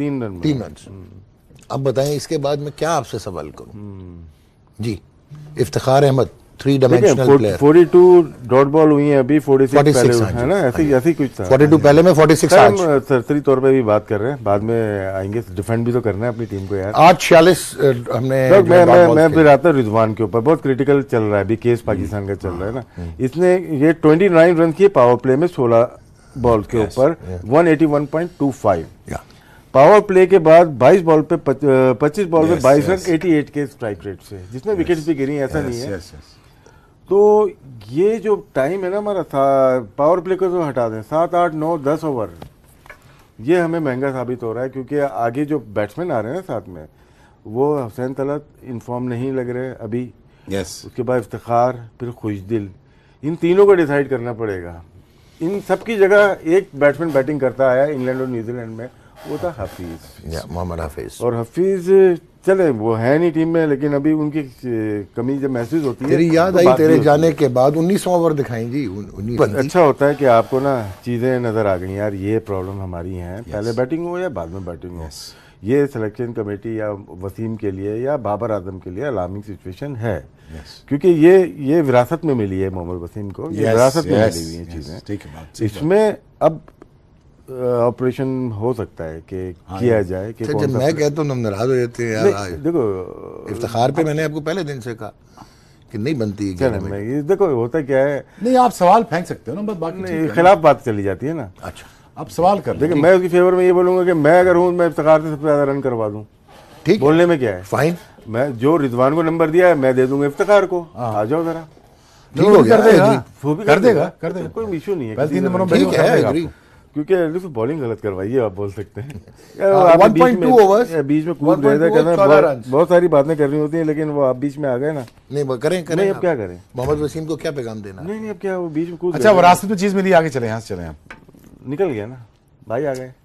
तीन रन तीन रन अब बताएं इसके बाद में क्या आपसे सवाल करूं जी Iftikhar Ahmed three dimensional player 42 dot ball हुई है अभी फोर्टी हाँ सिक्स है ना ऐसी हाँ ऐसी कुछ था टू हाँ पहले में फोर्टी सिक्स सरसरी तौर पे भी बात कर रहे हैं बाद में आएंगे डिफेंड भी तो करना है अपनी टीम को यार आज छियालीस हमने तो मैं मैं मैं फिर आता हूँ रिजवान के ऊपर बहुत क्रिटिकल चल रहा है अभी केस पाकिस्तान का चल रहा है ना हम्म, हम्म। इसने ये 29 रन किए पावर प्ले में सोलह बॉल के ऊपर one one eighty point two five power play के बाद 22 बॉल पे 25 बॉल yes, पे 22 रन 88 के स्ट्राइक रेट से जिसमें yes. विकेट्स भी गिरी ऐसा yes, नहीं है yes, yes. तो ये जो टाइम है ना हमारा था पावर प्ले को तो हटा दें सात आठ नौ दस ओवर ये हमें महंगा साबित हो रहा है क्योंकि आगे जो बैट्समैन आ रहे हैं ना साथ में वो हसैन तलत इन्फॉर्म नहीं लग रहे अभी yes. उसके बाद इफ्तार फिर खुश दिल इन तीनों को डिसाइड करना पड़ेगा इन सब की जगह एक बैट्समैन बैटिंग करता आया इंग्लैंड और न्यूजीलैंड में वो था हफीज या मोहम्मद हफीज और हफीज चले वो है नहीं टीम में लेकिन अभी उनकी कमी जब महसूस होती है तेरी तो याद तो आई तेरे जाने के बाद उन्नीसवा ओवर दिखाई जी उन्नीस अच्छा होता है कि आपको ना चीज़ें नज़र आ गई यार ये प्रॉब्लम हमारी है पहले बैटिंग हो या बाद में बैटिंग हो ये सिलेक्शन कमेटी या वसीम के लिए या बाबर आजम के लिए अलार्मिंग सिचुएशन है yes. क्योंकि ये ये विरासत में मिली है मोहम्मद वसीम को yes, ये विरासत yes, में मिली हुई yes, चीज़ें इसमें अब ऑपरेशन हो सकता है कि हाँ किया जाए कि अच्छा, कौन जब मैं कहता हूँ नाराज हो जाते हैं यार देखो इफ्तार पे मैंने आपको पहले दिन से कहा कि नहीं बनती है क्या में ये देखो होता क्या है नहीं आप सवाल फेंक सकते हो ना बस बाकी खिलाफ बात चली जाती है ना अच्छा आप सवाल कर देखिए मैं उसकी फेवर में ये बोलूंगा कि मैं अगर हूँ मैं इफ्तार से सबसे ज्यादा रन करवा दूँ ठीक बोलने में क्या है फाइन मैं जो रिजवान को नंबर दिया है मैं दे दूंगा इफ्तार को हाँ। आ जाओ जरा ठीक हो गया कर देगा कर देगा कर देगा कोई इशू नहीं है क्योंकि बॉलिंग गलत करवाई है आप बोल सकते हैं हाँ, बीच में कूद गए थे करना बहुत, सारी बातें करनी होती हैं लेकिन वो आप बीच में आ गए ना नहीं करें करें नहीं अब क्या करें मोहम्मद वसीम को क्या पैगाम देना नहीं नहीं अब क्या वो बीच में कूद अच्छा वो रास्ते में चीज मिली आगे चले यहाँ चले आप निकल गया ना भाई आ गए